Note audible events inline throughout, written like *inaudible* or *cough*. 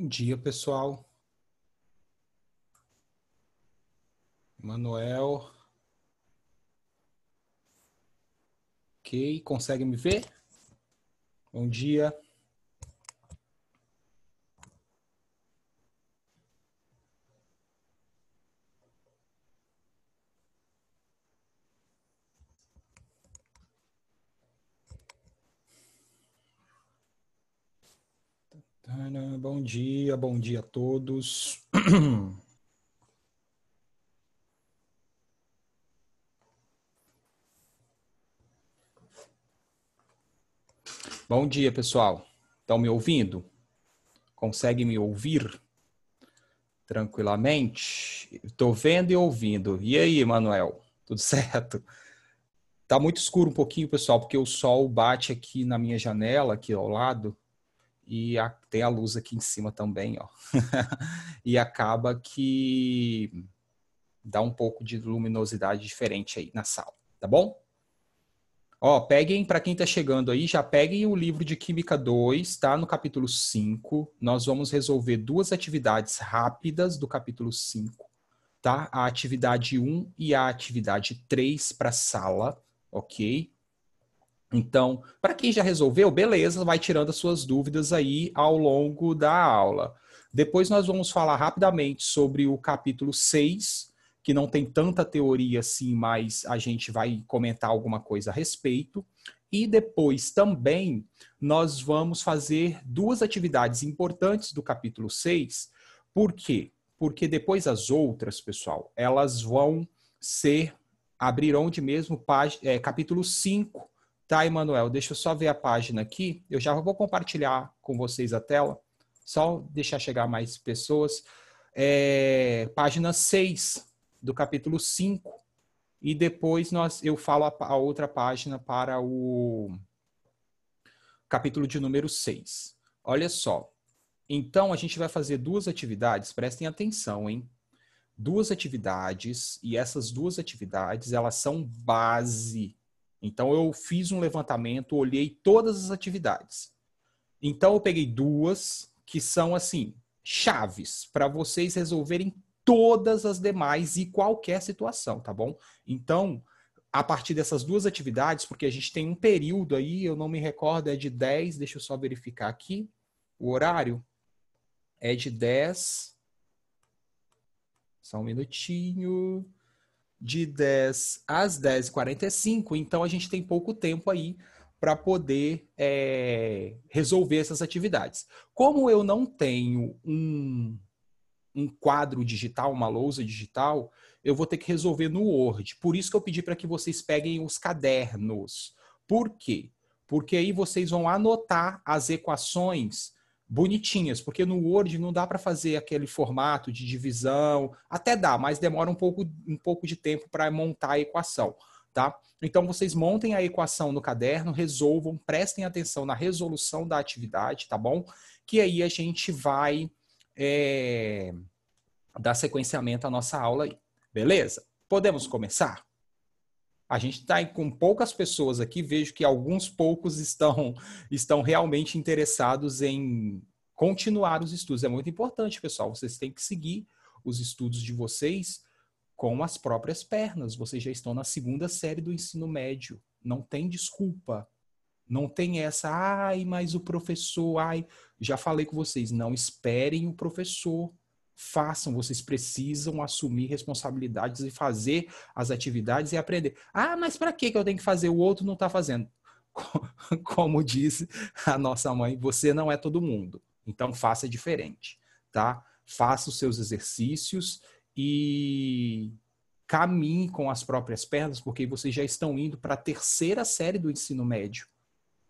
Bom dia, pessoal. Manuel. Ok, consegue me ver? Bom dia. dia, bom dia a todos. Bom dia, pessoal. Estão me ouvindo? Consegue me ouvir tranquilamente? Estou vendo e ouvindo. E aí, Manuel? Tudo certo? Tá muito escuro um pouquinho, pessoal, porque o sol bate aqui na minha janela, aqui ao lado e a, tem a luz aqui em cima também, ó. *laughs* e acaba que dá um pouco de luminosidade diferente aí na sala, tá bom? Ó, peguem, para quem está chegando aí, já peguem o livro de Química 2, tá? No capítulo 5. Nós vamos resolver duas atividades rápidas do capítulo 5, tá? A atividade 1 e a atividade 3 para sala, ok? Então, para quem já resolveu, beleza, vai tirando as suas dúvidas aí ao longo da aula. Depois nós vamos falar rapidamente sobre o capítulo 6, que não tem tanta teoria assim, mas a gente vai comentar alguma coisa a respeito. E depois também nós vamos fazer duas atividades importantes do capítulo 6. Por quê? Porque depois as outras, pessoal, elas vão ser abrirão de mesmo? Página, é, capítulo 5 Tá, Emanuel, deixa eu só ver a página aqui. Eu já vou compartilhar com vocês a tela, só deixar chegar mais pessoas. É, página 6 do capítulo 5. E depois nós, eu falo a, a outra página para o capítulo de número 6. Olha só. Então, a gente vai fazer duas atividades, prestem atenção, hein? Duas atividades, e essas duas atividades, elas são base então eu fiz um levantamento, olhei todas as atividades. Então eu peguei duas que são assim, chaves para vocês resolverem todas as demais e qualquer situação, tá bom? Então, a partir dessas duas atividades, porque a gente tem um período aí, eu não me recordo, é de 10, deixa eu só verificar aqui o horário. É de 10 só um minutinho de 10 às 10h45, então a gente tem pouco tempo aí para poder é, resolver essas atividades. Como eu não tenho um, um quadro digital, uma lousa digital, eu vou ter que resolver no Word. Por isso que eu pedi para que vocês peguem os cadernos. Por quê? Porque aí vocês vão anotar as equações bonitinhas, porque no Word não dá para fazer aquele formato de divisão, até dá, mas demora um pouco, um pouco de tempo para montar a equação, tá? Então vocês montem a equação no caderno, resolvam, prestem atenção na resolução da atividade, tá bom? Que aí a gente vai é, dar sequenciamento à nossa aula aí, beleza? Podemos começar? A gente está com poucas pessoas aqui, vejo que alguns poucos estão, *laughs* estão realmente interessados em continuar os estudos. É muito importante, pessoal. Vocês têm que seguir os estudos de vocês com as próprias pernas. Vocês já estão na segunda série do ensino médio. Não tem desculpa. Não tem essa, ai, mas o professor, ai. Já falei com vocês, não esperem o professor façam, vocês precisam assumir responsabilidades e fazer as atividades e aprender. Ah, mas para que eu tenho que fazer? O outro não está fazendo. *laughs* Como diz a nossa mãe, você não é todo mundo. Então faça diferente, tá? Faça os seus exercícios e caminhe com as próprias pernas, porque vocês já estão indo para a terceira série do ensino médio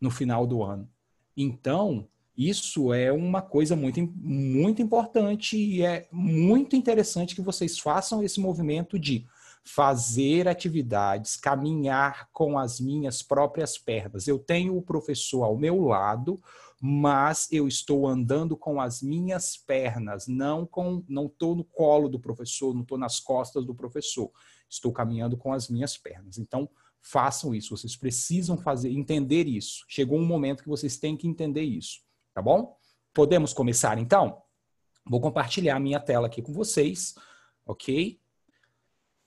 no final do ano. Então, isso é uma coisa muito, muito importante e é muito interessante que vocês façam esse movimento de fazer atividades, caminhar com as minhas próprias pernas. Eu tenho o professor ao meu lado, mas eu estou andando com as minhas pernas, não com não estou no colo do professor, não estou nas costas do professor. Estou caminhando com as minhas pernas. Então, façam isso, vocês precisam fazer entender isso. Chegou um momento que vocês têm que entender isso tá bom? Podemos começar então? Vou compartilhar a minha tela aqui com vocês, ok?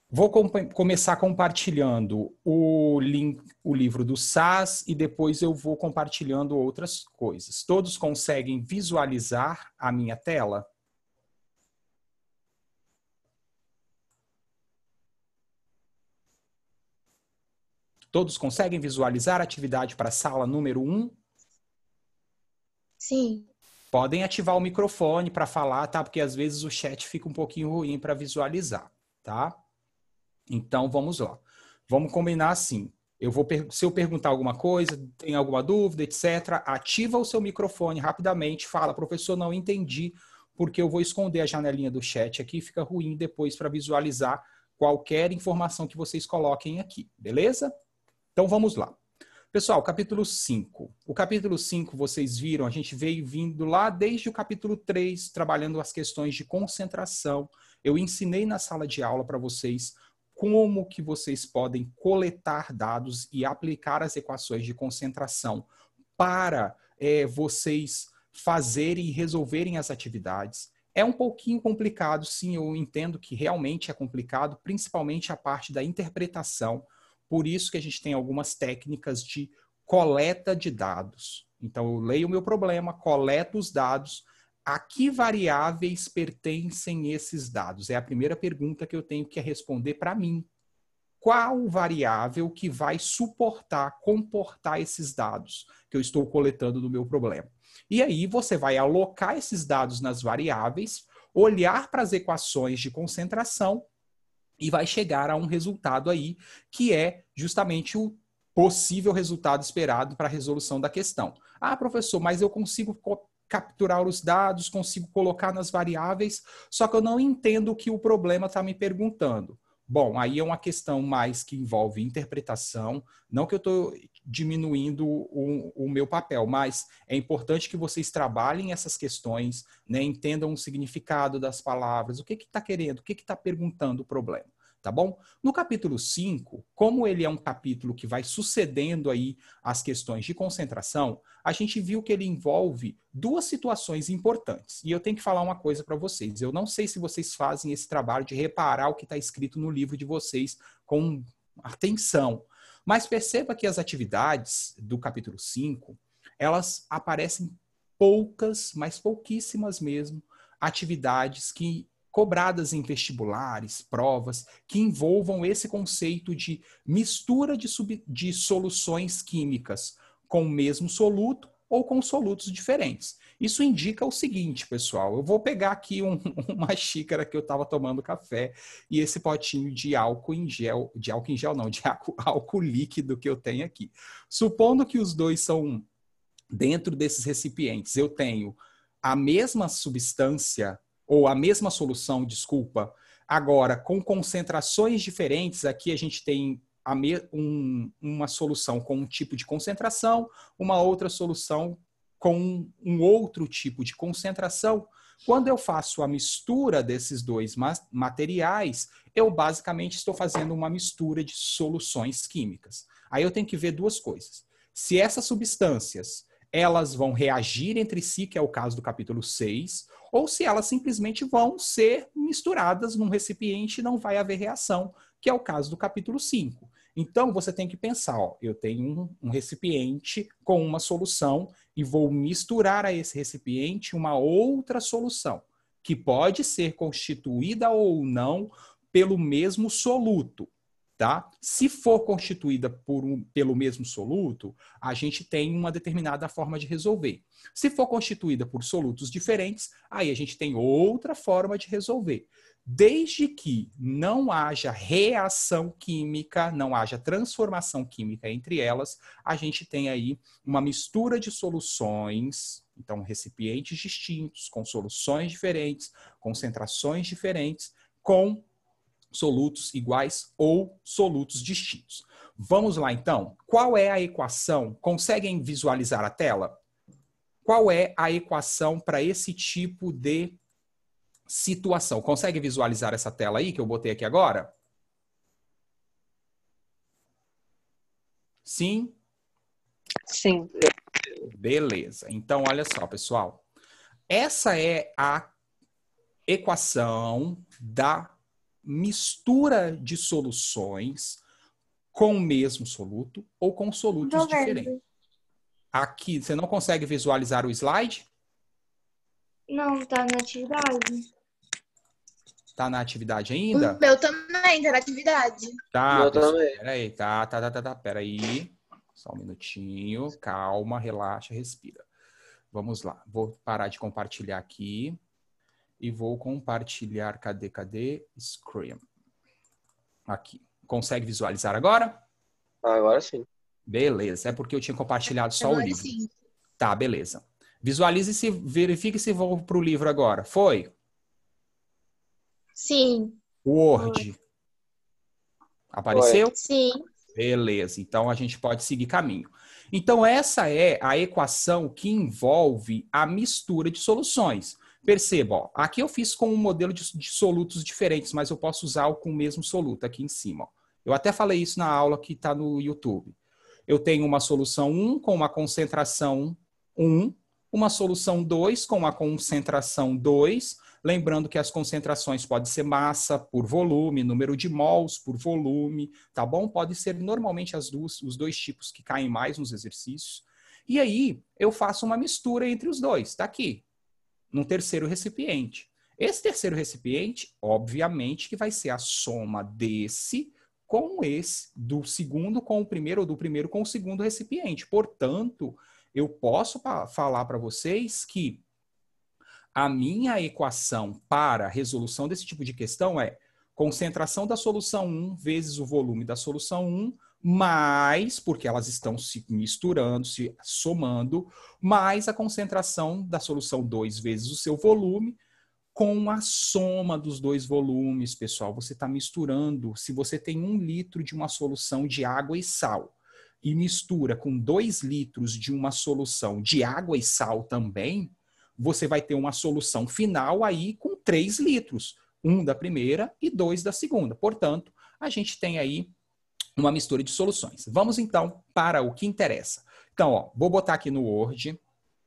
Vou com começar compartilhando o, link, o livro do SAS e depois eu vou compartilhando outras coisas. Todos conseguem visualizar a minha tela? Todos conseguem visualizar a atividade para a sala número 1? Um? Sim. Podem ativar o microfone para falar, tá? Porque às vezes o chat fica um pouquinho ruim para visualizar, tá? Então vamos lá. Vamos combinar assim. Eu vou se eu perguntar alguma coisa, tem alguma dúvida, etc, ativa o seu microfone rapidamente, fala: "Professor, não entendi, porque eu vou esconder a janelinha do chat aqui, fica ruim depois para visualizar qualquer informação que vocês coloquem aqui, beleza? Então vamos lá. Pessoal, capítulo 5. O capítulo 5, vocês viram, a gente veio vindo lá desde o capítulo 3, trabalhando as questões de concentração. Eu ensinei na sala de aula para vocês como que vocês podem coletar dados e aplicar as equações de concentração para é, vocês fazerem e resolverem as atividades. É um pouquinho complicado, sim, eu entendo que realmente é complicado, principalmente a parte da interpretação. Por isso que a gente tem algumas técnicas de coleta de dados. Então, eu leio o meu problema, coleto os dados. A que variáveis pertencem esses dados? É a primeira pergunta que eu tenho que responder para mim. Qual variável que vai suportar, comportar esses dados que eu estou coletando do meu problema? E aí você vai alocar esses dados nas variáveis, olhar para as equações de concentração e vai chegar a um resultado aí que é justamente o possível resultado esperado para a resolução da questão. Ah, professor, mas eu consigo capturar os dados, consigo colocar nas variáveis, só que eu não entendo o que o problema está me perguntando. Bom, aí é uma questão mais que envolve interpretação, não que eu estou diminuindo o, o, meu papel, mas é importante que vocês trabalhem essas questões, né? entendam o significado das palavras, o que está que tá querendo, o que está perguntando o problema, tá bom? No capítulo 5, como ele é um capítulo que vai sucedendo aí as questões de concentração, a gente viu que ele envolve duas situações importantes. E eu tenho que falar uma coisa para vocês, eu não sei se vocês fazem esse trabalho de reparar o que está escrito no livro de vocês com atenção, mas perceba que as atividades do capítulo 5, elas aparecem poucas, mas pouquíssimas mesmo, atividades que cobradas em vestibulares, provas, que envolvam esse conceito de mistura de, sub, de soluções químicas com o mesmo soluto ou com solutos diferentes. Isso indica o seguinte, pessoal: eu vou pegar aqui um, *laughs* uma xícara que eu estava tomando café e esse potinho de álcool em gel, de álcool em gel não, *laughs* de álcool, álcool líquido que eu tenho aqui. Supondo que os dois são dentro desses recipientes, eu tenho a mesma substância ou a mesma solução, desculpa. Agora, com concentrações diferentes, aqui a gente tem me, um, uma solução com um tipo de concentração, uma outra solução com um outro tipo de concentração. Quando eu faço a mistura desses dois materiais, eu basicamente estou fazendo uma mistura de soluções químicas. Aí eu tenho que ver duas coisas. Se essas substâncias elas vão reagir entre si, que é o caso do capítulo 6, ou se elas simplesmente vão ser misturadas num recipiente e não vai haver reação, que é o caso do capítulo 5. Então, você tem que pensar, ó, eu tenho um recipiente com uma solução e vou misturar a esse recipiente uma outra solução, que pode ser constituída ou não pelo mesmo soluto, tá? Se for constituída por um, pelo mesmo soluto, a gente tem uma determinada forma de resolver. Se for constituída por solutos diferentes, aí a gente tem outra forma de resolver desde que não haja reação química, não haja transformação química entre elas, a gente tem aí uma mistura de soluções, então recipientes distintos, com soluções diferentes, concentrações diferentes, com solutos iguais ou solutos distintos. Vamos lá então, qual é a equação? Conseguem visualizar a tela? Qual é a equação para esse tipo de situação. Consegue visualizar essa tela aí que eu botei aqui agora? Sim? Sim. Beleza. Então, olha só, pessoal. Essa é a equação da mistura de soluções com o mesmo soluto ou com solutos diferentes. Aqui, você não consegue visualizar o slide? Não, tá na atividade. Tá na atividade ainda? O meu também, tá na atividade. Tá, meu tá pessoal, Peraí, tá, tá, tá, tá, tá, peraí. Só um minutinho, calma, relaxa, respira. Vamos lá, vou parar de compartilhar aqui e vou compartilhar, cadê, cadê? Screen. Aqui. Consegue visualizar agora? Agora sim. Beleza, é porque eu tinha compartilhado só agora o livro. Sim. Tá, beleza. Visualize-se, verifique se vou para o livro agora. Foi? Sim. Word. Apareceu? Sim. Beleza, então a gente pode seguir caminho. Então, essa é a equação que envolve a mistura de soluções. Perceba, ó, aqui eu fiz com um modelo de, de, solutos diferentes, mas eu posso usar o com o mesmo soluto aqui em cima. Ó. Eu até falei isso na aula que está no YouTube. Eu tenho uma solução 1 com uma concentração 1, uma solução 2 com uma concentração 2 Lembrando que as concentrações podem ser massa por volume, número de mols por volume, tá bom? Pode ser normalmente as duas, os dois tipos que caem mais nos exercícios. E aí eu faço uma mistura entre os dois, tá aqui, num terceiro recipiente. Esse terceiro recipiente, obviamente, que vai ser a soma desse com esse, do segundo com o primeiro, ou do primeiro com o segundo recipiente. Portanto, eu posso falar para vocês que a minha equação para a resolução desse tipo de questão é concentração da solução 1 vezes o volume da solução 1, mais, porque elas estão se misturando, se somando, mais a concentração da solução 2 vezes o seu volume, com a soma dos dois volumes, pessoal. Você está misturando. Se você tem um litro de uma solução de água e sal e mistura com dois litros de uma solução de água e sal também, você vai ter uma solução final aí com 3 litros, um da primeira e dois da segunda. Portanto, a gente tem aí uma mistura de soluções. Vamos então para o que interessa. Então, ó, vou botar aqui no Word.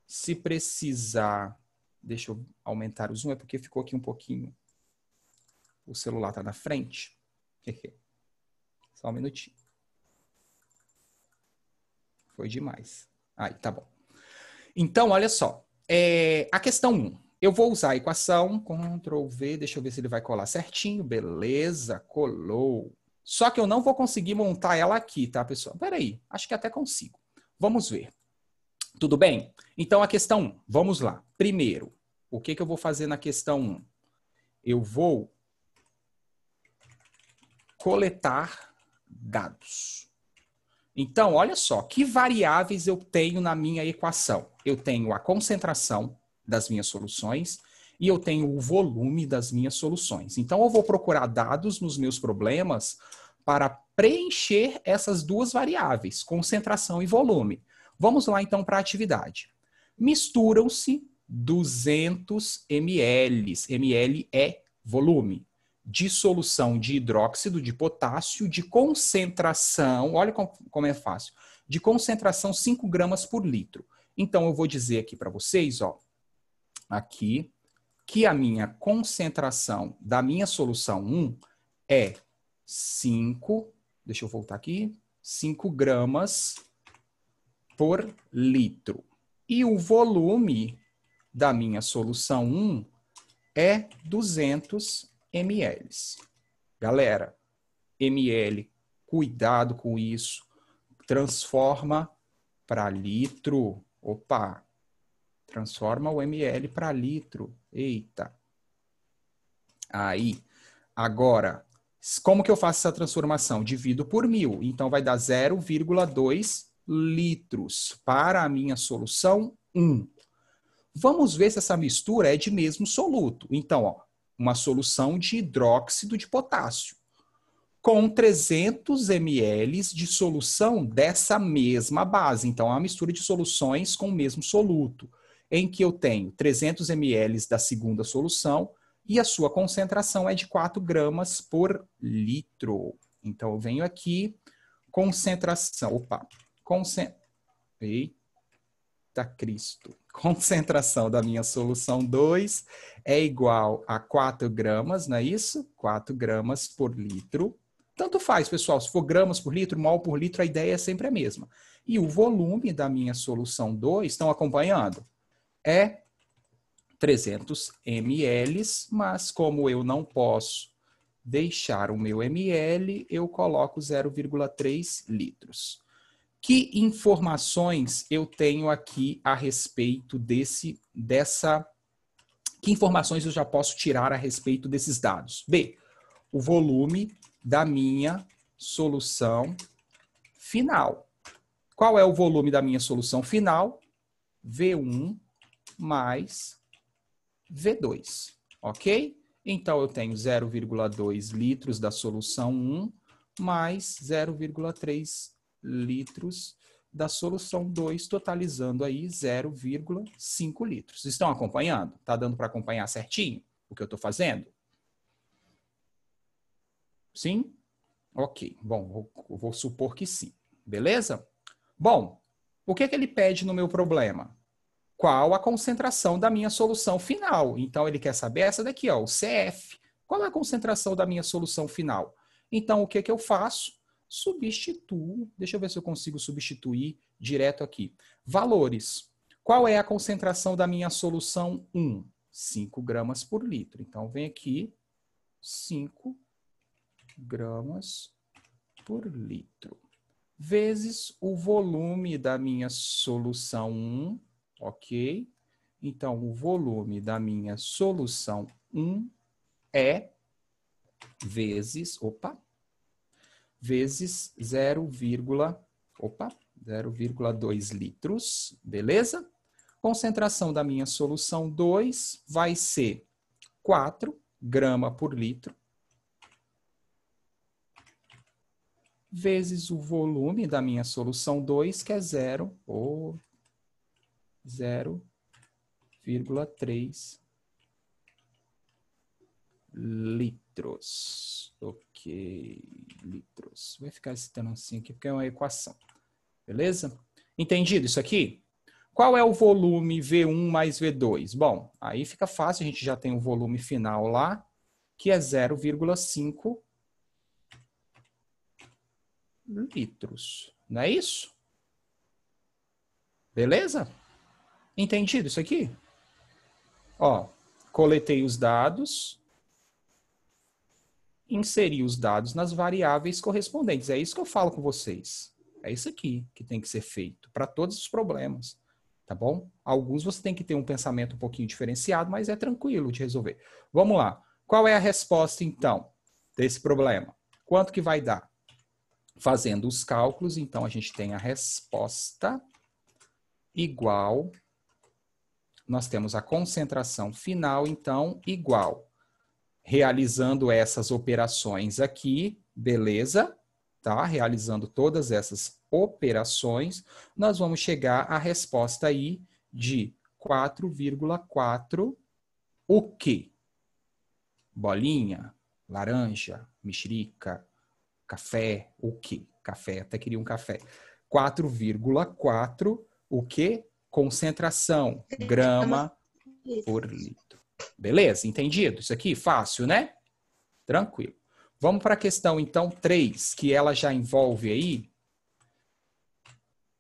Se precisar, deixa eu aumentar o zoom, é porque ficou aqui um pouquinho. O celular está na frente. *laughs* Só um minutinho. Foi demais. Aí, tá bom. Então, olha só. É, a questão 1. Um, eu vou usar a equação, Ctrl V, deixa eu ver se ele vai colar certinho. Beleza, colou. Só que eu não vou conseguir montar ela aqui, tá, pessoal? Peraí, acho que até consigo. Vamos ver. Tudo bem? Então, a questão 1, vamos lá. Primeiro, o que, que eu vou fazer na questão 1? Eu vou coletar dados. Então, olha só, que variáveis eu tenho na minha equação? Eu tenho a concentração das minhas soluções e eu tenho o volume das minhas soluções. Então, eu vou procurar dados nos meus problemas para preencher essas duas variáveis, concentração e volume. Vamos lá, então, para a atividade. Misturam-se 200 ml. ml é volume de solução de hidróxido de potássio de concentração, olha como é fácil, de concentração 5 gramas por litro. Então, eu vou dizer aqui para vocês, ó, aqui, que a minha concentração da minha solução 1 é 5, deixa eu voltar aqui, 5 gramas por litro. E o volume da minha solução 1 é 200 ml. Galera, ml, cuidado com isso. Transforma para litro. Opa! Transforma o ml para litro. Eita! Aí, agora, como que eu faço essa transformação? Divido por mil. Então, vai dar 0,2 litros. Para a minha solução, 1. Vamos ver se essa mistura é de mesmo soluto. Então, ó, uma solução de hidróxido de potássio, com 300 ml de solução dessa mesma base. Então, é uma mistura de soluções com o mesmo soluto, em que eu tenho 300 ml da segunda solução e a sua concentração é de 4 gramas por litro. Então, eu venho aqui, concentração, opa, concentração, Eita Cristo! *laughs* Concentração da minha solução 2 é igual a 4 gramas, não é isso? 4 gramas por litro. Tanto faz, pessoal, se for gramas por litro, mol por litro, a ideia é sempre a mesma. E o volume da minha solução 2, estão acompanhando? É 300 ml, mas como eu não posso deixar o meu ml, eu coloco 0,3 litros. Que informações eu tenho aqui a respeito desse dessa que informações eu já posso tirar a respeito desses dados? B. O volume da minha solução final. Qual é o volume da minha solução final? V1 mais V2, ok? Então, eu tenho 0,2 litros da solução 1 mais 0,3 litros da solução 2, totalizando aí 0,5 litros. Estão acompanhando? Está dando para acompanhar certinho o que eu estou fazendo? Sim? Ok. Bom, vou supor que sim. Beleza? Bom, o que, é que ele pede no meu problema? Qual a concentração da minha solução final? Então, ele quer saber essa daqui, ó, o CF. Qual é a concentração da minha solução final? Então, o que, é que eu faço? substituo, deixa eu ver se eu consigo substituir direto aqui. Valores. Qual é a concentração da minha solução 1? 5 gramas por litro. Então, vem aqui, 5 gramas por litro. Vezes o volume da minha solução 1, ok? Então, o volume da minha solução 1 é vezes, opa, vezes 0, opa, 0,2 litros, beleza? Concentração da minha solução 2 vai ser 4 grama por litro, vezes o volume da minha solução 2, que é 0, ou 0,3 litros litros. Ok, litros. Vai ficar esse assim aqui porque é uma equação. Beleza? Entendido isso aqui? Qual é o volume V1 mais V2? Bom, aí fica fácil, a gente já tem o volume final lá, que é 0,5 litros. Não é isso? Beleza? Entendido isso aqui? Ó, coletei os dados inserir os dados nas variáveis correspondentes. É isso que eu falo com vocês. É isso aqui que tem que ser feito para todos os problemas, tá bom? Alguns você tem que ter um pensamento um pouquinho diferenciado, mas é tranquilo de resolver. Vamos lá. Qual é a resposta então desse problema? Quanto que vai dar? Fazendo os cálculos, então a gente tem a resposta igual nós temos a concentração final, então, igual realizando essas operações aqui, beleza? Tá? Realizando todas essas operações, nós vamos chegar à resposta aí de 4,4 o que? Bolinha, laranja, mexerica, café, o que? Café, até queria um café. 4,4 o que? Concentração, grama por litro. Beleza? Entendido? Isso aqui fácil, né? Tranquilo. Vamos para a questão então 3, que ela já envolve aí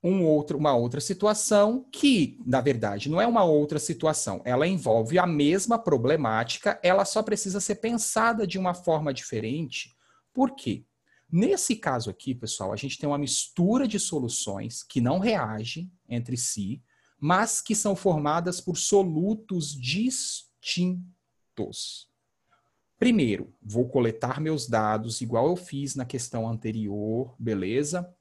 um outro, uma outra situação que, na verdade, não é uma outra situação, ela envolve a mesma problemática, ela só precisa ser pensada de uma forma diferente. Por quê? Nesse caso aqui, pessoal, a gente tem uma mistura de soluções que não reagem entre si, mas que são formadas por solutos distintos distintos. Primeiro, vou coletar meus dados igual eu fiz na questão anterior, beleza?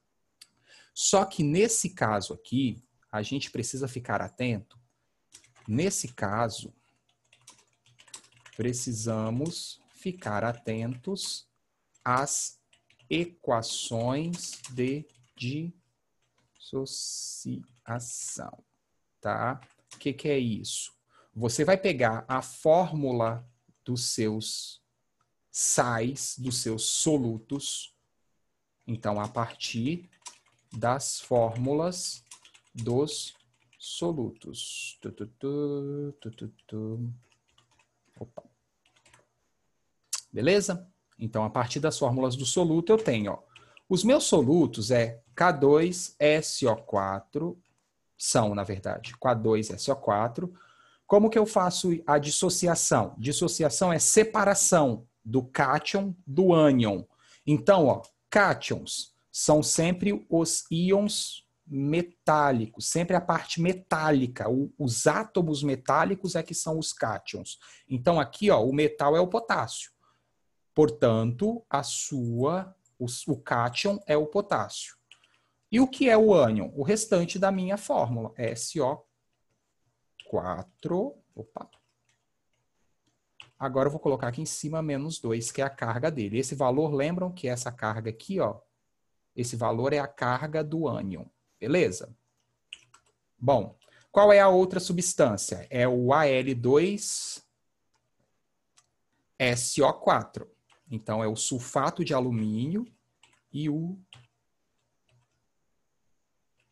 Só que nesse caso aqui, a gente precisa ficar atento. Nesse caso, precisamos ficar atentos às equações de dissociação, tá? O que, que é isso? Você vai pegar a fórmula dos seus sais, dos seus solutos. Então, a partir das fórmulas dos solutos. Tu, tu, tu, Opa. Beleza? Então, a partir das fórmulas do soluto, eu tenho. Ó, os meus solutos é K2SO4, são, na verdade, K2SO4 como que eu faço a dissociação? Dissociação é separação do cátion do ânion. Então, ó, cátions são sempre os íons metálicos, sempre a parte metálica. O, os átomos metálicos é que são os cátions. Então aqui, ó, o metal é o potássio. Portanto, a sua o, o cátion é o potássio. E o que é o ânion? O restante da minha fórmula, SO4. 4. Opa. Agora eu vou colocar aqui em cima menos 2, que é a carga dele. Esse valor, lembram que essa carga aqui, ó, esse valor é a carga do ânion. Beleza? Bom, qual é a outra substância? É o Al2SO4. Então, é o sulfato de alumínio e o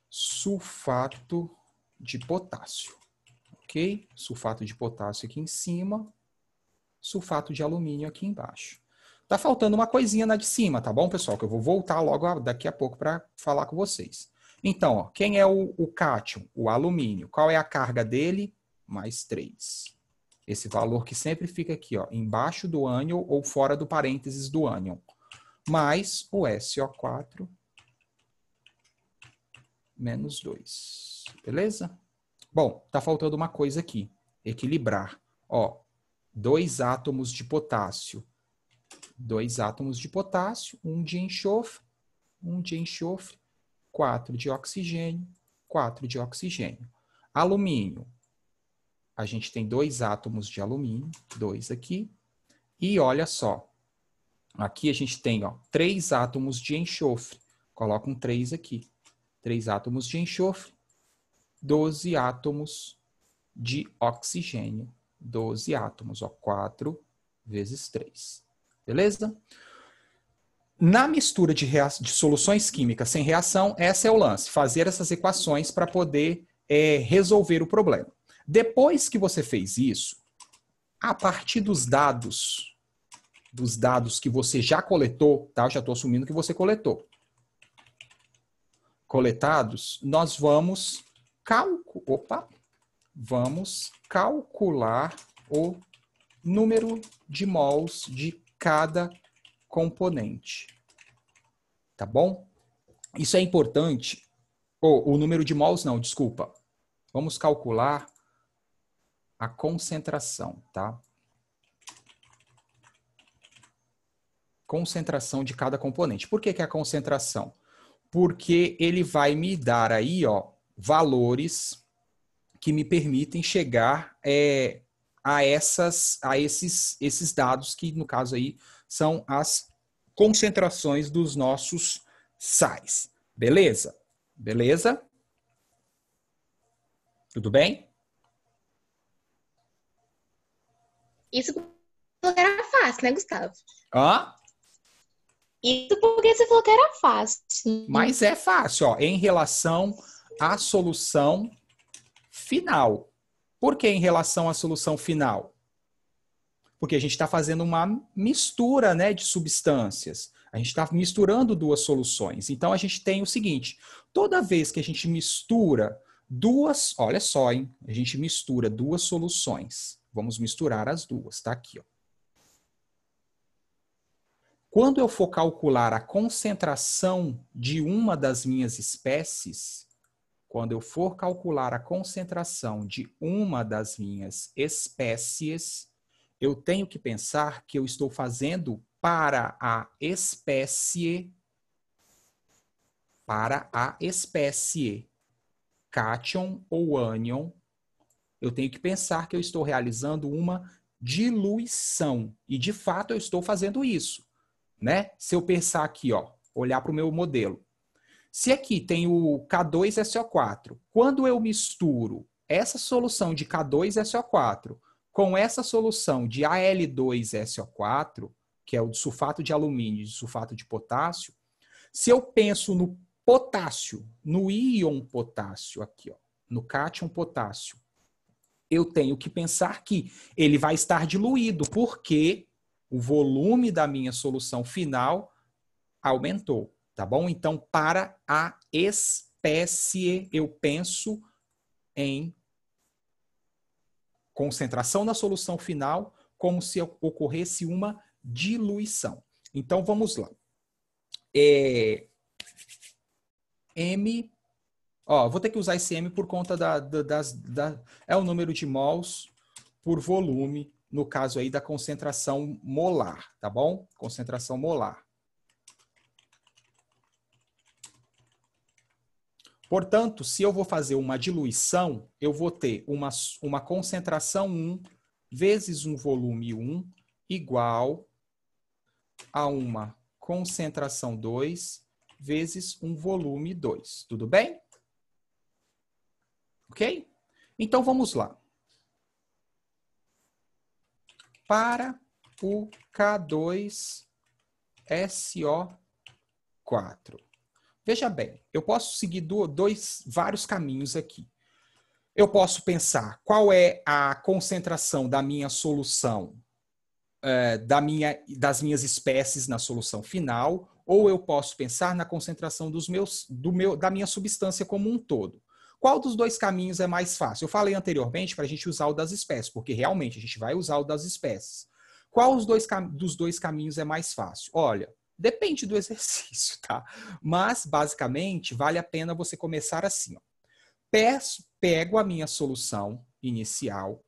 sulfato de potássio ok? Sulfato de potássio aqui em cima, sulfato de alumínio aqui embaixo. Tá faltando uma coisinha na de cima, tá bom, pessoal? Que eu vou voltar logo daqui a pouco para falar com vocês. Então, ó, quem é o, o cátion? O alumínio. Qual é a carga dele? Mais 3. Esse valor que sempre fica aqui, ó, embaixo do ânion ou fora do parênteses do ânion. Mais o SO4 menos 2. Beleza? Bom, tá faltando uma coisa aqui. Equilibrar. Ó, dois átomos de potássio. Dois átomos de potássio, um de enxofre, um de enxofre, quatro de oxigênio, quatro de oxigênio. Alumínio. A gente tem dois átomos de alumínio, dois aqui. E olha só. Aqui a gente tem ó, três átomos de enxofre. Coloca um três aqui. Três átomos de enxofre 12 átomos de oxigênio. 12 átomos, ó, 4 vezes 3. Beleza? Na mistura de, de, soluções químicas sem reação, esse é o lance, fazer essas equações para poder é, resolver o problema. Depois que você fez isso, a partir dos dados, dos dados que você já coletou, tá? Eu já estou assumindo que você coletou. Coletados, nós vamos calcu opa, vamos calcular o número de mols de cada componente. Tá bom? Isso é importante. Oh, o número de mols não, desculpa. Vamos calcular a concentração, tá? Concentração de cada componente. Por que, que é a concentração? Porque ele vai me dar aí, ó, valores que me permitem chegar é, a essas a esses esses dados que no caso aí são as concentrações dos nossos sais. Beleza? Beleza? Tudo bem? Isso porque era fácil, né, Gustavo? Hã? Isso porque você falou que era fácil. Mas é fácil, ó. Em relação a solução final. Por que em relação à solução final? Porque a gente está fazendo uma mistura né, de substâncias. A gente está misturando duas soluções. Então a gente tem o seguinte: toda vez que a gente mistura duas, olha só, hein? A gente mistura duas soluções. Vamos misturar as duas, tá aqui, ó. Quando eu for calcular a concentração de uma das minhas espécies, quando eu for calcular a concentração de uma das minhas espécies, eu tenho que pensar que eu estou fazendo para a espécie para a espécie cátion ou ânion, eu tenho que pensar que eu estou realizando uma diluição e de fato eu estou fazendo isso, né? Se eu pensar aqui, ó, olhar para o meu modelo, se aqui tem o K2SO4, quando eu misturo essa solução de K2SO4 com essa solução de Al2SO4, que é o de sulfato de alumínio e de sulfato de potássio, se eu penso no potássio, no íon potássio aqui, ó, no cátion potássio, eu tenho que pensar que ele vai estar diluído, porque o volume da minha solução final aumentou tá bom? Então, para a espécie, eu penso em concentração na solução final, como se ocorresse uma diluição. Então, vamos lá. É... M. Ó, vou ter que usar esse M por conta da, da, das. Da... É o número de mols por volume, no caso aí da concentração molar, tá bom? Concentração molar. Portanto, se eu vou fazer uma diluição, eu vou ter uma, uma concentração 1 vezes um volume 1 igual a uma concentração 2 vezes um volume 2. Tudo bem? Ok? Então vamos lá. Para o K2SO4. Veja bem, eu posso seguir dois, vários caminhos aqui. Eu posso pensar qual é a concentração da minha solução, é, da minha, das minhas espécies na solução final, ou eu posso pensar na concentração dos meus, do meu, da minha substância como um todo. Qual dos dois caminhos é mais fácil? Eu falei anteriormente para a gente usar o das espécies, porque realmente a gente vai usar o das espécies. Qual os dois, dos dois caminhos é mais fácil? Olha, Depende do *laughs* exercício, tá? Mas, basicamente, vale a pena você começar assim. Ó. Peço, pego a minha solução inicial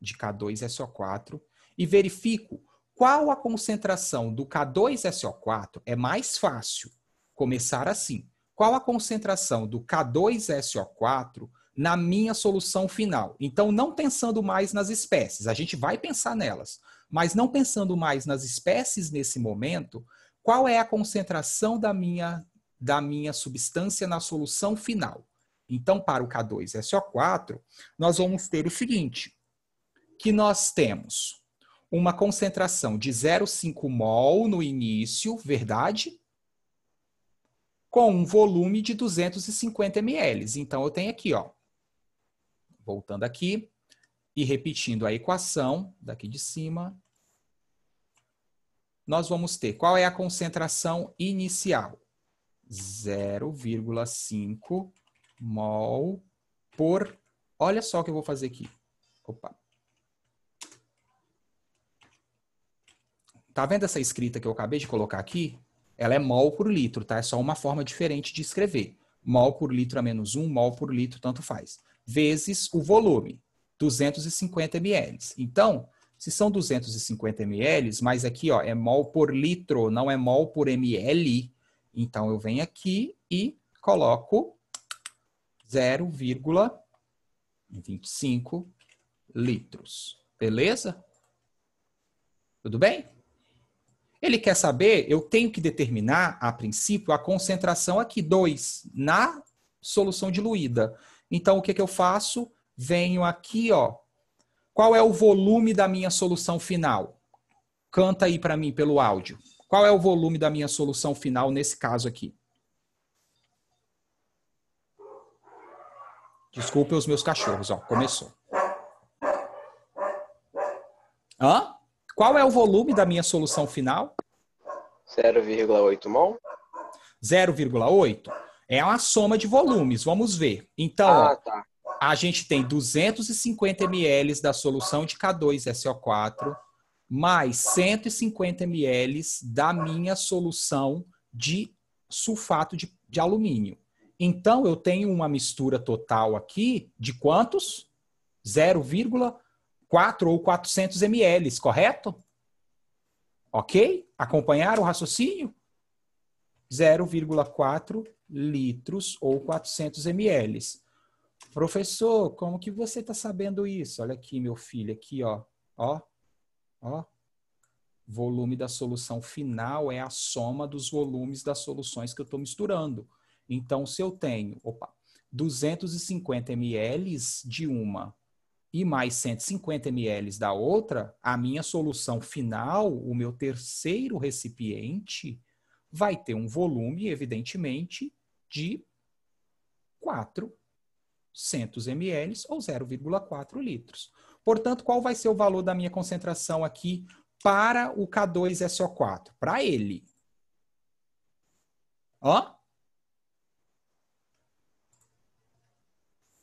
de K2SO4 e verifico qual a concentração do K2SO4 é mais fácil começar assim. Qual a concentração do K2SO4 na minha solução final? Então, não pensando mais nas espécies, a gente vai pensar nelas, mas não pensando mais nas espécies nesse momento, qual é a concentração da minha, da minha substância na solução final? Então, para o K2SO4, nós vamos ter o seguinte, que nós temos uma concentração de 0,5 mol no início, verdade? Com um volume de 250 ml. Então, eu tenho aqui, ó, voltando aqui e repetindo a equação daqui de cima, nós vamos ter qual é a concentração inicial? 0,5 mol por. Olha só o que eu vou fazer aqui. Opa. Tá vendo essa escrita que eu acabei de colocar aqui? Ela é mol por litro, tá? É só uma forma diferente de escrever. Mol por litro a menos 1, mol por litro, tanto faz. Vezes o volume, 250 ml. Então, se são 250 ml, mas aqui ó, é mol por litro, não é mol por ml, então eu venho aqui e coloco 0,25 litros. Beleza? Tudo bem? Ele quer saber, eu tenho que determinar, a princípio, a concentração aqui, 2, na solução diluída. Então, o que, que eu faço? Venho aqui, ó, qual é o volume da minha solução final? Canta aí para mim pelo áudio. Qual é o volume da minha solução final nesse caso aqui? Desculpe os meus cachorros, ó, começou. Hã? Qual é o volume da minha solução final? 0,8 mol. 0,8 é uma soma de volumes, vamos ver. Então, ah, tá a gente tem 250 ml da solução de K2SO4 mais 150 ml da minha solução de sulfato de, de alumínio. Então, eu tenho uma mistura total aqui de quantos? 0,4 ou 400 ml, correto? Ok? Acompanharam o raciocínio? 0,4 litros ou 400 ml. Professor, como que você está sabendo isso? Olha aqui, meu filho, aqui, ó. Ó, ó. Volume da solução final é a soma dos volumes das soluções que eu estou misturando. Então, se eu tenho, opa, 250 ml de uma e mais 150 ml da outra, a minha solução final, o meu terceiro recipiente, vai ter um volume, evidentemente, de 4 200 ml ou 0,4 litros. Portanto, qual vai ser o valor da minha concentração aqui para o K2SO4? Para ele.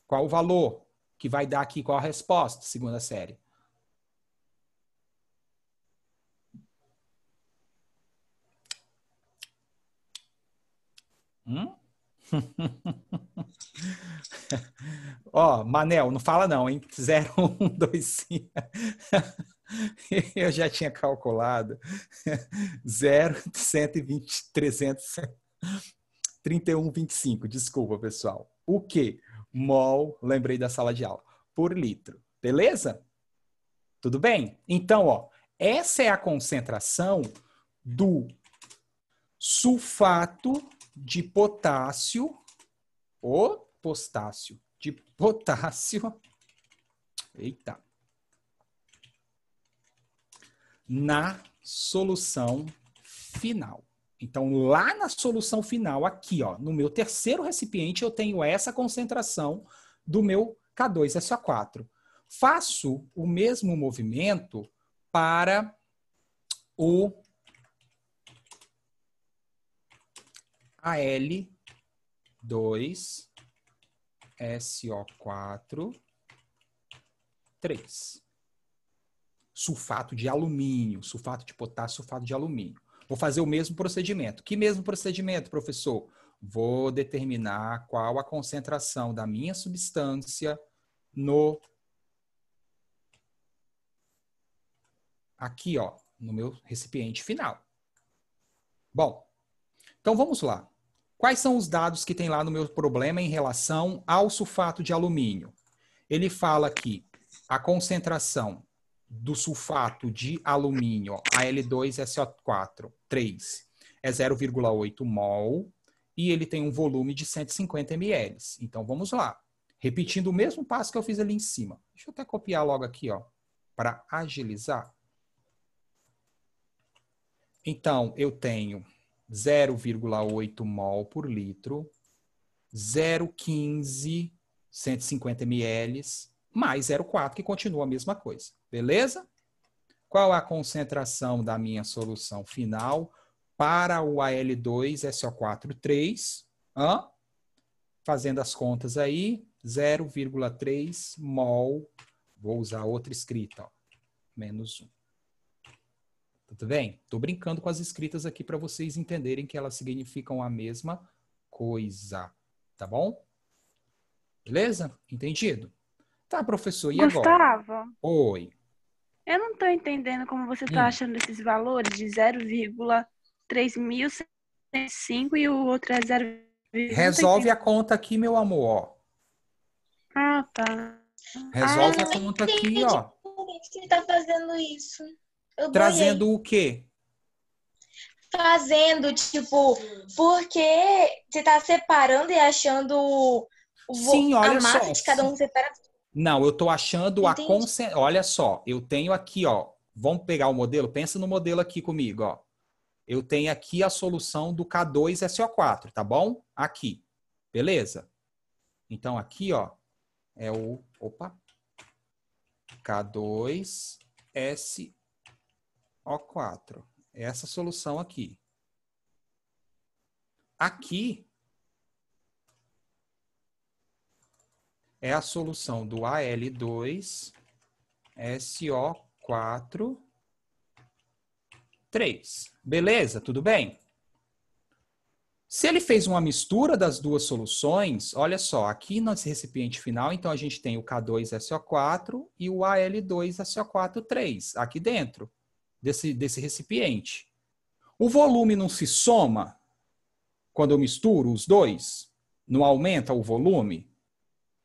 Qual o valor que vai dar aqui? Qual a resposta? Segunda série. Hum? Ó, oh, Manel, não fala não, hein? 0125. Eu já tinha calculado. vinte 300 cinco desculpa, pessoal. O que? Mol, lembrei da sala de aula, por litro. Beleza? Tudo bem? Então, ó, essa é a concentração do sulfato de potássio, ou postássio, de potássio, eita, na solução final. Então, lá na solução final, aqui, ó, no meu terceiro recipiente, eu tenho essa concentração do meu K2SO4. Faço o mesmo movimento para o Al2 SO4 3. Sulfato de alumínio, sulfato de potássio, sulfato de alumínio. Vou fazer o mesmo procedimento. Que mesmo procedimento, professor? Vou determinar qual a concentração da minha substância no aqui, ó, no meu recipiente final. Bom, então vamos lá. Quais são os dados que tem lá no meu problema em relação ao sulfato de alumínio? Ele fala que a concentração do sulfato de alumínio, Al2SO4, 3, é 0,8 mol e ele tem um volume de 150 ml. Então vamos lá. Repetindo o mesmo passo que eu fiz ali em cima. Deixa eu até copiar logo aqui, ó, para agilizar. Então eu tenho 0,8 mol por litro, 0,15, 150 ml, mais 0,4, que continua a mesma coisa. Beleza? Qual a concentração da minha solução final para o Al2SO4,3? Fazendo as contas aí, 0,3 mol. Vou usar outra escrita, ó, menos 1. Tudo bem? Estou brincando com as escritas aqui para vocês entenderem que elas significam a mesma coisa. Tá bom? Beleza? Entendido? Tá, professor, e Gustavo, agora? Oi. Eu não estou entendendo como você está hum. achando esses valores de 0,3105 e o outro é 0, Resolve a conta aqui, meu amor, ó. Ah, tá. Resolve a ah, conta aqui, ó. Por que você está fazendo isso? Eu Trazendo boiei. o quê? Fazendo, tipo, porque você tá separando e achando Sim, olha a massa só. de cada um separado. Não, eu tô achando Entendi. a concentração. Olha só, eu tenho aqui, ó. Vamos pegar o modelo? Pensa no modelo aqui comigo, ó. Eu tenho aqui a solução do K2SO4, tá bom? Aqui. Beleza? Então, aqui, ó, é o. Opa! K2SO4. O4. É essa solução aqui. Aqui é a solução do Al2 SO4 3. Beleza? Tudo bem? Se ele fez uma mistura das duas soluções, olha só, aqui nesse recipiente final, então a gente tem o K2SO4 e o Al2SO4 3 aqui dentro desse, desse recipiente. O volume não se soma quando eu misturo os dois? Não aumenta o volume?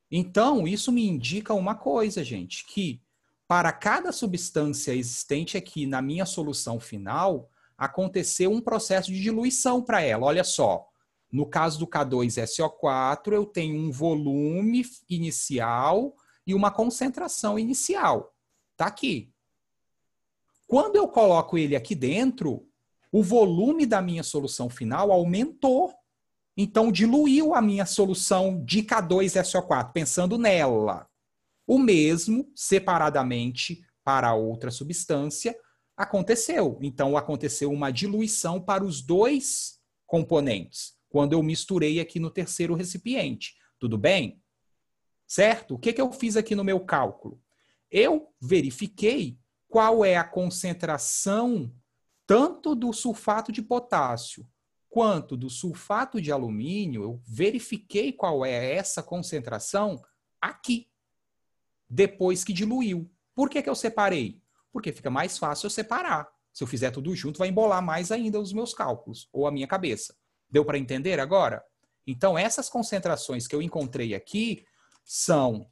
Então, isso me indica uma coisa, gente, que para cada substância existente aqui na minha solução final, aconteceu um processo de diluição para ela. Olha só, no caso do K2SO4, eu tenho um volume inicial e uma concentração inicial. Tá aqui. Quando eu coloco ele aqui dentro, o volume da minha solução final aumentou. Então, diluiu a minha solução de K2SO4, pensando nela. O mesmo, separadamente, para outra substância, aconteceu. Então, aconteceu uma diluição para os dois componentes, quando eu misturei aqui no terceiro recipiente. Tudo bem? Certo? O que, que eu fiz aqui no meu cálculo? Eu verifiquei qual é a concentração tanto do sulfato de potássio quanto do sulfato de alumínio, eu verifiquei qual é essa concentração aqui, depois que diluiu. Por que, que eu separei? Porque fica mais fácil eu separar. Se eu fizer tudo junto, vai embolar mais ainda os meus cálculos ou a minha cabeça. Deu para entender agora? Então, essas concentrações que eu encontrei aqui são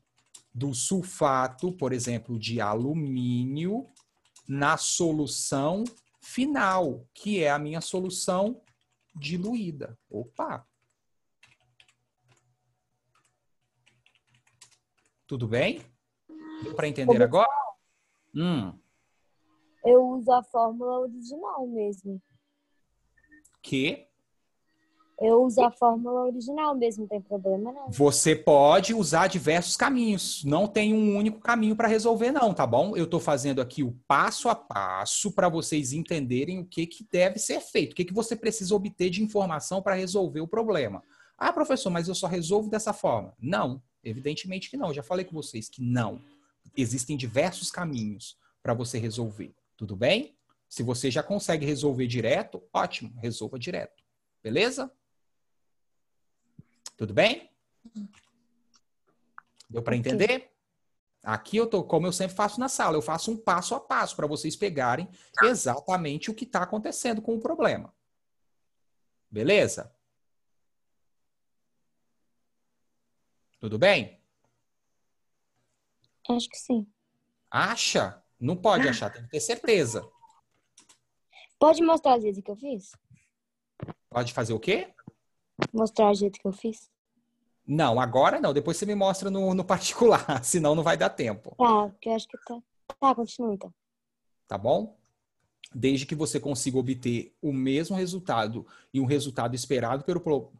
do sulfato, por exemplo, de alumínio, na solução final, que é a minha solução diluída. Opa! Tudo bem? Deu para entender Como... agora? Hum. Eu uso a fórmula original mesmo. Que? Eu uso a fórmula original mesmo, não tem problema não. Você pode usar diversos caminhos, não tem um único caminho para resolver não, tá bom? Eu estou fazendo aqui o passo a passo para vocês entenderem o que, que deve ser feito, o que, que você precisa obter de informação para resolver o problema. Ah, professor, mas eu só resolvo dessa forma. Não, evidentemente que não. Eu já falei com vocês que não. Existem diversos caminhos para você resolver. Tudo bem? Se você já consegue resolver direto, ótimo, resolva direto. Beleza? Tudo bem? Hum. Deu para entender? Aqui eu tô, como eu sempre faço na sala, eu faço um passo a passo para vocês pegarem tá. exatamente o que está acontecendo com o problema. Beleza? Tudo bem? Acho que sim. Acha? Não pode ah. achar, tem que ter certeza. Pode mostrar as vezes que eu fiz? Pode fazer o quê? Mostrar o jeito que eu fiz? Não, agora não. Depois você me mostra no, no particular, *laughs* senão não vai dar tempo. Tá, porque eu acho que tá. Tá, continua então. Tá bom? Desde que você consiga obter o mesmo resultado e um resultado esperado pelo,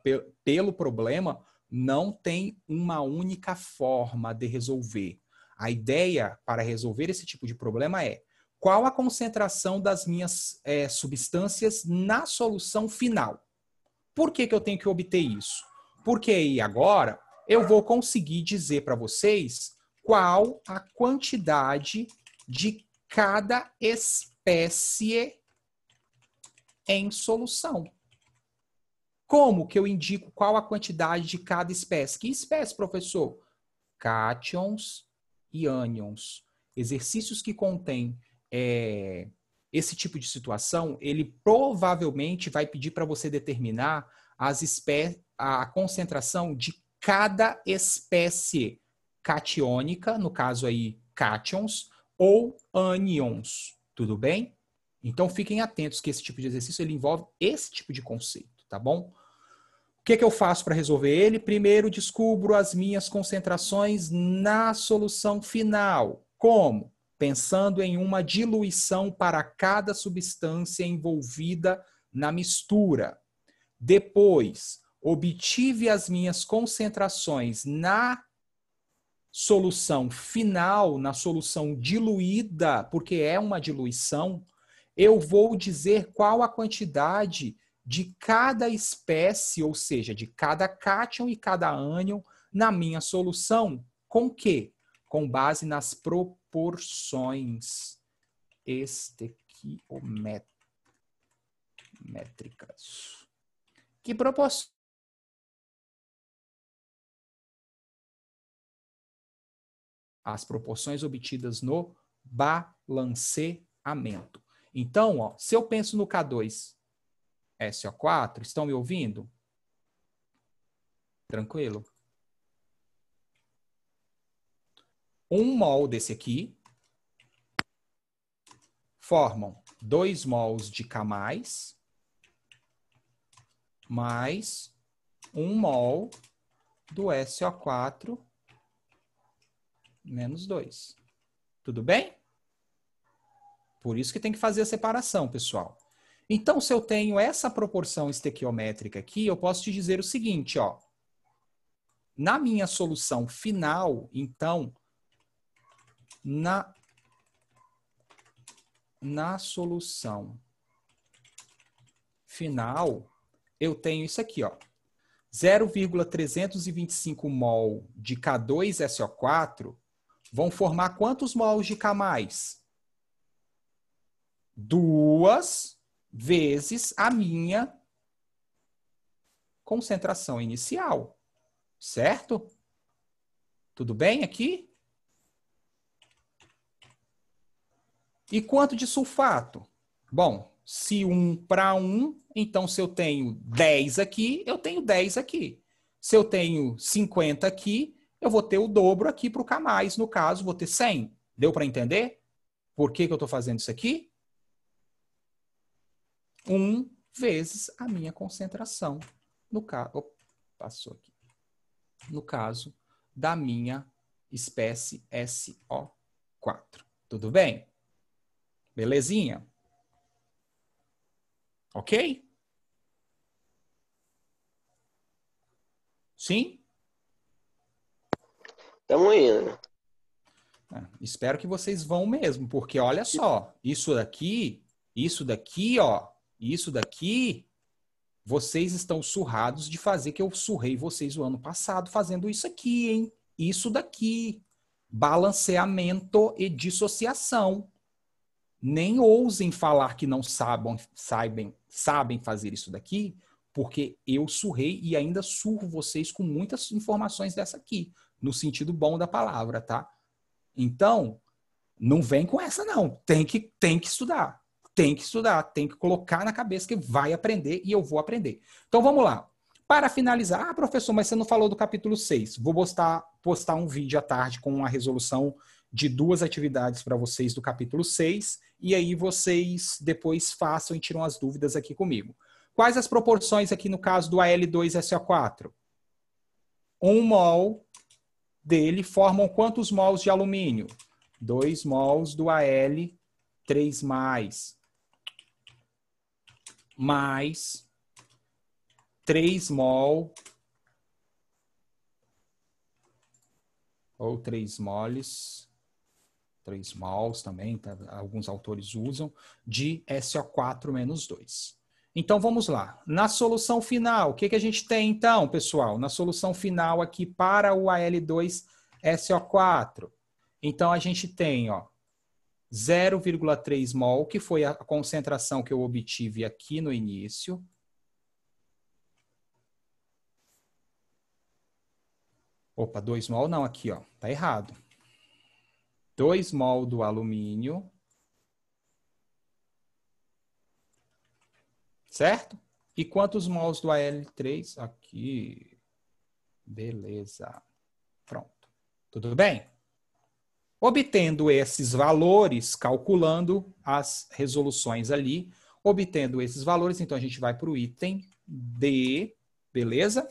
pelo problema, não tem uma única forma de resolver. A ideia para resolver esse tipo de problema é qual a concentração das minhas é, substâncias na solução final. Por que, que eu tenho que obter isso? Porque aí agora eu vou conseguir dizer para vocês qual a quantidade de cada espécie em solução. Como que eu indico qual a quantidade de cada espécie? Que espécie, professor? Cátions e ânions. Exercícios que contêm é, esse tipo de situação, ele provavelmente vai pedir para você determinar as espé a concentração de cada espécie cationica no caso aí cátions, ou anions, tudo bem? Então fiquem atentos que esse tipo de exercício ele envolve esse tipo de conceito, tá bom? O que, que eu faço para resolver ele? Primeiro, descubro as minhas concentrações na solução final. Como? pensando em uma diluição para cada substância envolvida na mistura. Depois, obtive as minhas concentrações na solução final, na solução diluída, porque é uma diluição, eu vou dizer qual a quantidade de cada espécie, ou seja, de cada cátion e cada ânion na minha solução. Com que? Com base nas propriedades porções estequiométricas. Que proporções as proporções obtidas no balanceamento. Então, ó, se eu penso no K2SO4, estão me ouvindo? Tranquilo? Um mol desse aqui formam dois mols de K+, mais um mol do SO4 menos 2. Tudo bem? Por isso que tem que fazer a separação, pessoal. Então, se eu tenho essa proporção estequiométrica aqui, eu posso te dizer o seguinte, ó. Na minha solução final, então, na, na solução final, eu tenho isso aqui, ó. 0,325 mol de K2SO4 vão formar quantos mols de K+. Duas vezes a minha concentração inicial, certo? Tudo bem aqui? E quanto de sulfato? Bom, se 1 para 1, então se eu tenho 10 aqui, eu tenho 10 aqui. Se eu tenho 50 aqui, eu vou ter o dobro aqui para o K+, no caso, vou ter 100. Deu para entender? Por que, que eu estou fazendo isso aqui? 1 vezes a minha concentração, no caso, passou aqui, no caso da minha espécie SO4. Tudo bem? Belezinha? Ok? Sim? Estamos indo. Ah, espero que vocês vão mesmo, porque olha só, isso daqui, isso daqui, ó, isso daqui, vocês estão surrados de fazer que eu surrei vocês o ano passado fazendo isso aqui, hein? Isso daqui. Balanceamento e dissociação nem ousem falar que não sabem saibem, sabem fazer isso daqui, porque eu surrei e ainda surro vocês com muitas informações dessa aqui, no sentido bom da palavra, tá? Então, não vem com essa não, tem que tem que estudar, tem que estudar, tem que colocar na cabeça que vai aprender e eu vou aprender. Então vamos lá. Para finalizar, ah, professor, mas você não falou do capítulo 6. Vou postar, postar um vídeo à tarde com a resolução de duas atividades para vocês do capítulo 6, e aí vocês depois façam e tiram as dúvidas aqui comigo. Quais as proporções aqui no caso do Al2SO4? Um mol dele formam quantos mols de alumínio? 2 mols do Al3+, mais, mais 3 mol ou 3 moles 3 mols também, tá? alguns autores usam, de SO4-2. menos Então vamos lá. Na solução final, o que, que a gente tem então, pessoal? Na solução final aqui para o Al2SO4. Então a gente tem, ó, 0,3 mol, que foi a concentração que eu obtive aqui no início. Opa, 2 mol não, aqui, ó, tá errado. 2 mol do alumínio. Certo? E quantos mols do AL3? Aqui. Beleza. Pronto. Tudo bem? Obtendo esses valores, calculando as resoluções ali, obtendo esses valores, então a gente vai para o item D, beleza?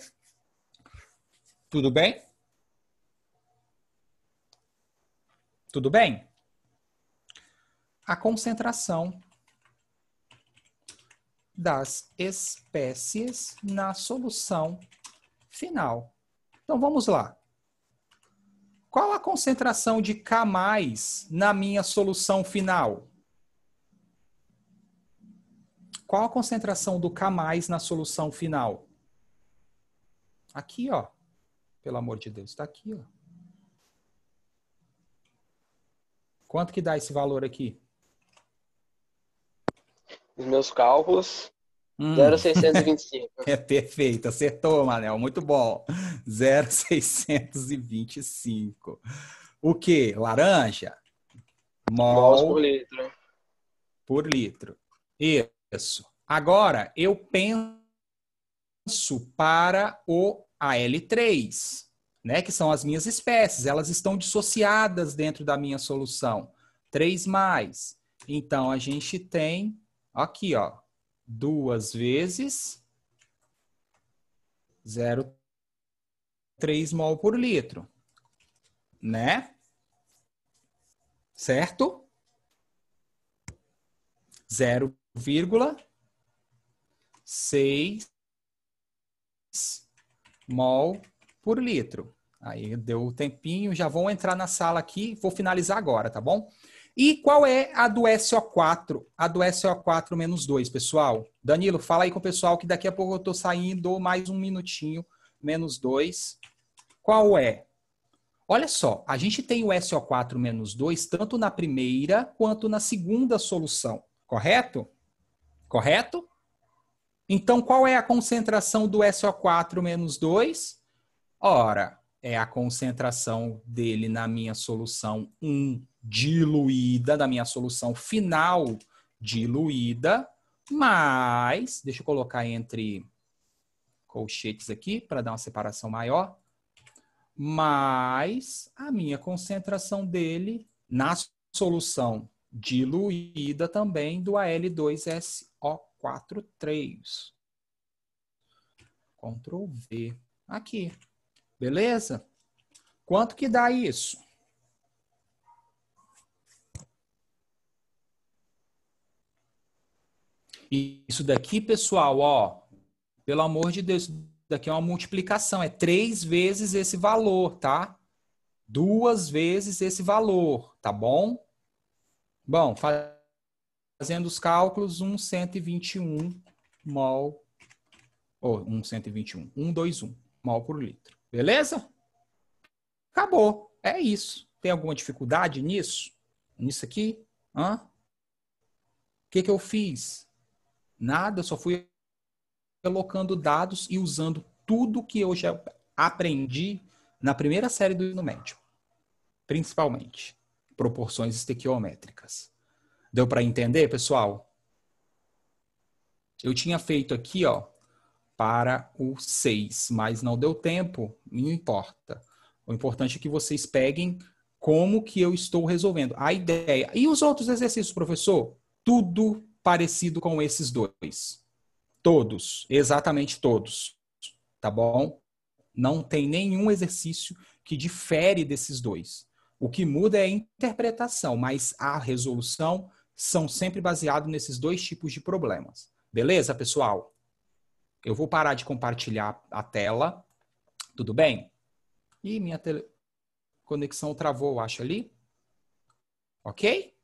Tudo bem? Tudo bem? A concentração das espécies na solução final. Então vamos lá. Qual a concentração de K na minha solução final? Qual a concentração do K na solução final? Aqui, ó. Pelo amor de Deus, está aqui, ó. Quanto que dá esse valor aqui? Os meus cálculos, Hum. 0,625. *laughs* É perfeito, acertou, Manel. Muito bom. 0,625. O que? Laranja? Mol Mols por litro. Por litro. Isso. Agora, eu penso para o AL3 né, que são as minhas espécies, elas estão dissociadas dentro da minha solução. 3 mais. Então, a gente tem aqui, ó, duas vezes 0,3 mol por litro, né? Certo? 0,6 mol por litro. Aí deu o um tempinho, já vão entrar na sala aqui, vou finalizar agora, tá bom? E qual é a do SO4? A do SO4 menos 2, pessoal. Danilo, fala aí com o pessoal que daqui a pouco eu tô saindo mais um minutinho, menos 2. Qual é? Olha só, a gente tem o SO4 menos 2 tanto na primeira quanto na segunda solução, correto? Correto? Então, qual é a concentração do SO4 menos 2? Ora, é a concentração dele na minha solução 1 diluída, da minha solução final diluída, mais, deixa eu colocar entre colchetes aqui para dar uma separação maior, mais a minha concentração dele na solução diluída também do Al2SO43. Ctrl V aqui. Beleza? Quanto que dá isso? Isso daqui, pessoal, ó, pelo amor de Deus, isso daqui é uma multiplicação, é três vezes esse valor, tá? Duas vezes esse valor, tá bom? Bom, fazendo os cálculos, 1, 121 mol, ou oh, 121, 121 mol por litro. Beleza? Acabou. É isso. Tem alguma dificuldade nisso? Nisso aqui? Hã? O que, que eu fiz? Nada, eu só fui colocando dados e usando tudo que eu já aprendi na primeira série do ensino médio, principalmente proporções estequiométricas. Deu para entender, pessoal? Eu tinha feito aqui, ó, para o 6, mas não deu tempo, não importa. O importante é que vocês peguem como que eu estou resolvendo a ideia. E os outros exercícios, professor? Tudo parecido com esses dois. Todos, exatamente todos. Tá bom? Não tem nenhum exercício que difere desses dois. O que muda é a interpretação, mas a resolução são sempre baseados nesses dois tipos de problemas. Beleza, pessoal? Eu vou parar de compartilhar a tela. Tudo bem? E minha tele... conexão travou, eu acho ali. Ok?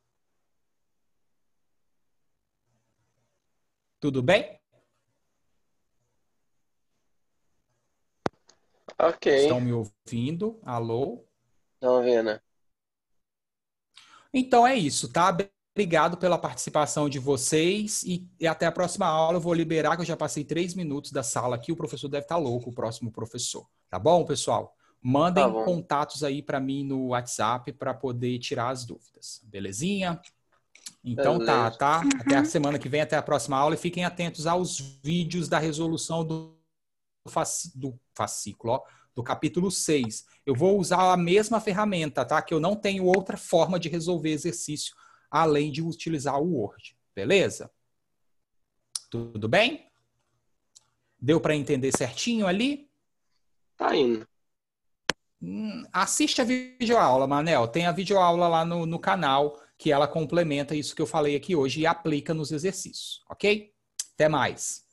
Tudo bem? Ok. Estão me ouvindo? Alô? Estão ouvindo. Então é isso, tá? obrigado pela participação de vocês e, e, até a próxima aula. Eu vou liberar, que eu já passei três minutos da sala aqui. O professor deve estar tá louco, o próximo professor. Tá bom, pessoal? Mandem tá contatos aí para mim no WhatsApp para poder tirar as dúvidas. Belezinha? Então tá, Beleza. tá, tá? Uhum. Até a semana que vem, até a próxima aula. E fiquem atentos aos vídeos da resolução do, do fascículo, ó, do capítulo 6. Eu vou usar a mesma ferramenta, tá? Que eu não tenho outra forma de resolver exercício além de utilizar o Word, beleza? Tudo bem? Deu para entender certinho ali? Tá indo. Hum, assiste a videoaula, Manel. Tem a videoaula lá no, no canal que ela complementa isso que eu falei aqui hoje e aplica nos exercícios, ok? Até mais.